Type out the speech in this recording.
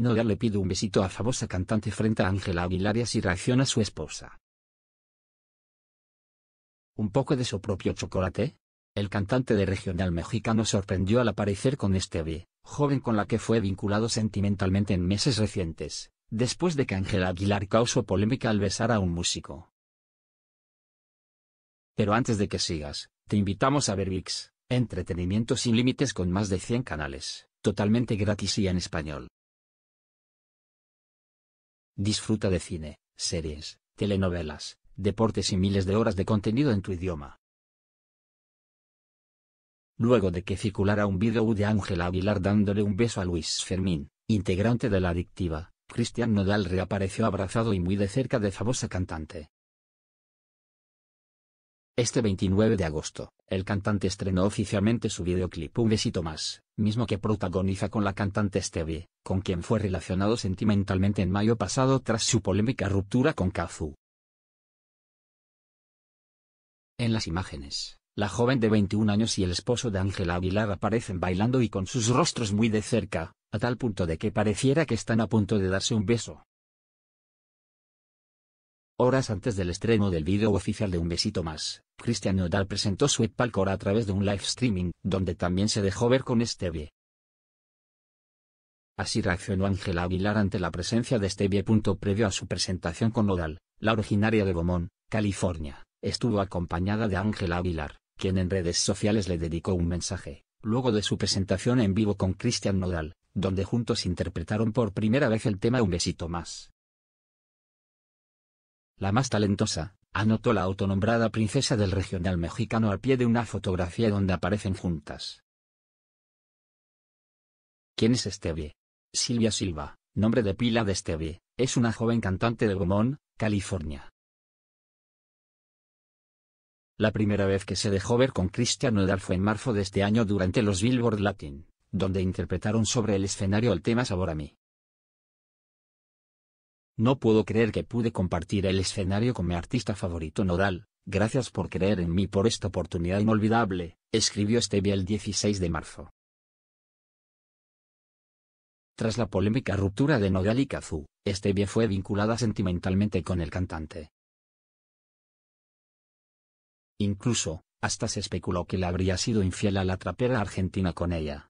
Nodal le pide un besito a famosa cantante frente a Ángela Aguilar y reacciona su esposa. ¿Un poco de su propio chocolate? El cantante de regional mexicano sorprendió al aparecer con Stevie, joven con la que fue vinculado sentimentalmente en meses recientes, después de que Ángela Aguilar causó polémica al besar a un músico. Pero antes de que sigas, te invitamos a ver VIX, entretenimiento sin límites con más de 100 canales, totalmente gratis y en español. Disfruta de cine, series, telenovelas, deportes y miles de horas de contenido en tu idioma. Luego de que circulara un video de Ángela Aguilar dándole un beso a Luis Fermín, integrante de la adictiva, Cristian Nodal reapareció abrazado y muy de cerca de famosa cantante. Este 29 de agosto, el cantante estrenó oficialmente su videoclip Un besito más, mismo que protagoniza con la cantante Stevie, con quien fue relacionado sentimentalmente en mayo pasado tras su polémica ruptura con Kazu. En las imágenes, la joven de 21 años y el esposo de Ángela Aguilar aparecen bailando y con sus rostros muy de cerca, a tal punto de que pareciera que están a punto de darse un beso. Horas antes del estreno del video oficial de Un Besito Más, Christian Nodal presentó su epálcora a través de un live streaming, donde también se dejó ver con Stevie. Así reaccionó Ángela Aguilar ante la presencia de Stevie. Previo a su presentación con Nodal, la originaria de Beaumont, California, estuvo acompañada de Ángela Aguilar, quien en redes sociales le dedicó un mensaje, luego de su presentación en vivo con Christian Nodal, donde juntos interpretaron por primera vez el tema Un Besito Más la más talentosa, anotó la autonombrada princesa del regional mexicano al pie de una fotografía donde aparecen juntas. ¿Quién es Estevie? Silvia Silva, nombre de pila de Estevie, es una joven cantante de Gomón, California. La primera vez que se dejó ver con Christian Nodal fue en marzo de este año durante los Billboard Latin, donde interpretaron sobre el escenario el tema Sabor a mí. No puedo creer que pude compartir el escenario con mi artista favorito Nodal, gracias por creer en mí por esta oportunidad inolvidable, escribió Stevia el 16 de marzo. Tras la polémica ruptura de Nodal y Kazu, Stevia fue vinculada sentimentalmente con el cantante. Incluso, hasta se especuló que le habría sido infiel a la trapera argentina con ella.